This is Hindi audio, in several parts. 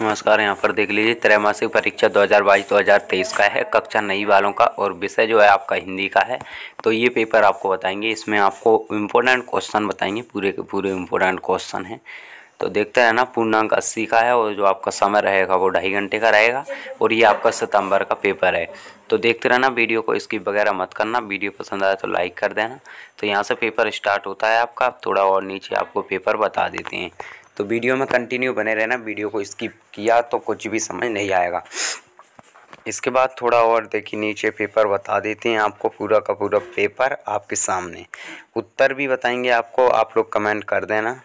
नमस्कार यहाँ पर देख लीजिए त्रैमासिक परीक्षा 2022-2023 का है कक्षा नई वालों का और विषय जो है आपका हिंदी का है तो ये पेपर आपको बताएंगे इसमें आपको इम्पोर्टेंट क्वेश्चन बताएंगे पूरे के पूरे इम्पोर्टेंट क्वेश्चन हैं तो देखते हैं ना पूर्णांक अस्सी का है और जो आपका समय रहेगा वो ढाई घंटे का रहेगा और ये आपका सितंबर का पेपर है तो देखते रहना वीडियो को इसकी वगैरह मत करना वीडियो पसंद आया तो लाइक कर देना तो यहाँ से पेपर स्टार्ट होता है आपका थोड़ा और नीचे आपको पेपर बता देते हैं तो वीडियो में कंटिन्यू बने रहना वीडियो को स्किप किया तो कुछ भी समझ नहीं आएगा इसके बाद थोड़ा और देखिए नीचे पेपर बता देते हैं आपको पूरा का पूरा पेपर आपके सामने उत्तर भी बताएंगे आपको आप लोग कमेंट कर देना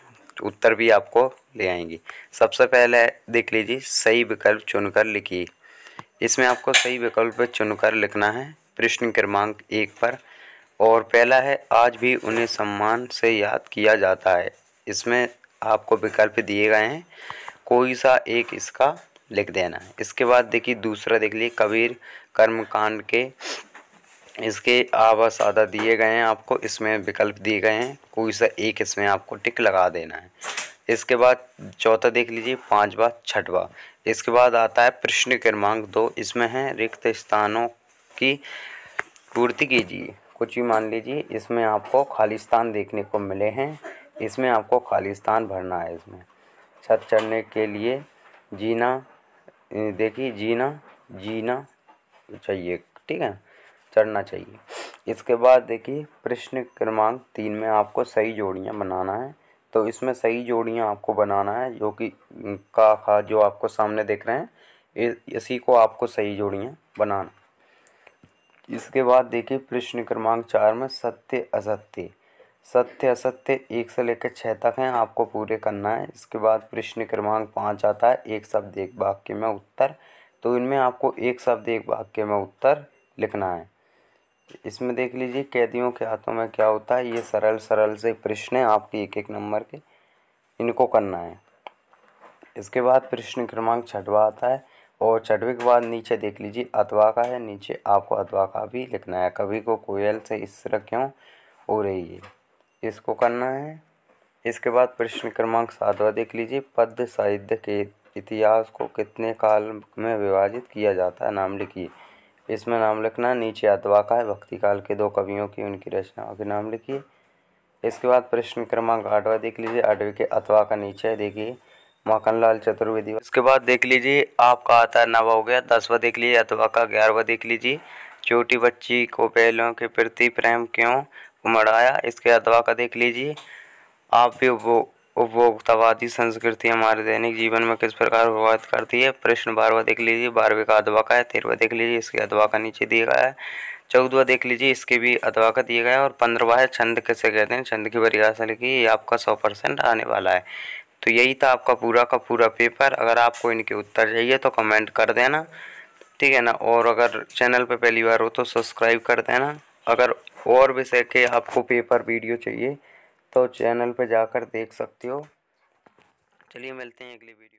उत्तर भी आपको ले आएंगे सबसे पहले देख लीजिए सही विकल्प चुनकर लिखिए इसमें आपको सही विकल्प चुनकर लिखना है प्रश्न क्रमांक एक पर और पहला है आज भी उन्हें सम्मान से याद किया जाता है इसमें आपको विकल्प दिए गए हैं कोई सा एक इसका लिख देना है इसके बाद देखिए दूसरा देख लिए कबीर कर्मकांड के इसके आवास आधा दिए गए हैं आपको इसमें विकल्प दिए गए हैं कोई सा एक इसमें आपको टिक लगा देना है इसके बाद चौथा देख लीजिए पाँचवा छठवा इसके बाद आता है प्रश्न क्रमांक दो इसमें है रिक्त स्थानों की पूर्ति कीजिए कुछ भी मान लीजिए इसमें आपको खाली स्थान देखने को मिले हैं इसमें आपको खालिस्तान भरना है इसमें छत चढ़ने के लिए जीना देखिए जीना जीना चाहिए ठीक है चढ़ना चाहिए इसके बाद देखिए प्रश्न क्रमांक तीन में आपको सही जोड़ियाँ बनाना है तो इसमें सही जोड़ियाँ आपको बनाना है जो कि का खा जो आपको सामने देख रहे हैं इसी को आपको सही जोड़ियाँ बनाना इसके बाद देखिए प्रश्न क्रमांक चार में सत्य असत्य सत्य असत्य एक से लेकर छः तक हैं आपको पूरे करना है इसके बाद प्रश्न क्रमांक पाँच आता है एक शब्द एक वाक्य में उत्तर तो इनमें आपको एक शब्द एक वाक्य में उत्तर लिखना है इसमें देख लीजिए कैदियों के हाथों में क्या होता है ये सरल सरल से प्रश्न हैं आपके एक एक नंबर के इनको करना है इसके बाद प्रश्न क्रमांक छठवा आता है और छठवे के बाद नीचे देख लीजिए अथवा का है नीचे आपको अथवा का भी लिखना है कभी को कोयल से इस तरह क्यों हो रही है इसको करना है इसके बाद प्रश्न क्रमांक सातवा देख लीजिए पद्य साहित्य के इतिहास को कितने काल में विभाजित किया जाता है नाम लिखिए इसमें नाम लिखना नीचे अथवा का है भक्ति काल के दो कवियों की उनकी रचनाओं के नाम लिखिए इसके बाद प्रश्न क्रमांक आठवा देख लीजिए आठवीं के अथवा का नीचे देखिए देखिए माखनलाल चतुर्वेदी इसके बाद देख लीजिए आपका आता है नवा हो गया दसवा देख लीजिए अथवा का ग्यारहवा देख लीजिए छोटी बच्ची को पहलों के प्रति प्रेम क्यों उमड़ आया इसके अथवा का देख लीजिए आप भी वो उपभोक्तावादी संस्कृति हमारे दैनिक जीवन में किस प्रकार प्रभावित करती है प्रश्न बारहवा देख लीजिए बारहवें का अदवा का है तेरहवा देख लीजिए इसके अदवा का नीचे दिया गया है चौदवा देख लीजिए इसके भी अदवा का दिया गया है और पंद्रवा है छंद किसे कहते हैं छंद की परिभाषा लिखी ये आपका सौ परसेंट आने वाला है तो यही था आपका पूरा का पूरा पेपर अगर आपको इनके उत्तर चाहिए तो कमेंट कर देना ठीक है ना और अगर चैनल पर पहली बार हो तो सब्सक्राइब कर देना अगर और विषय के आपको पेपर वीडियो चाहिए तो चैनल पे जाकर देख सकते हो चलिए मिलते हैं अगली वीडियो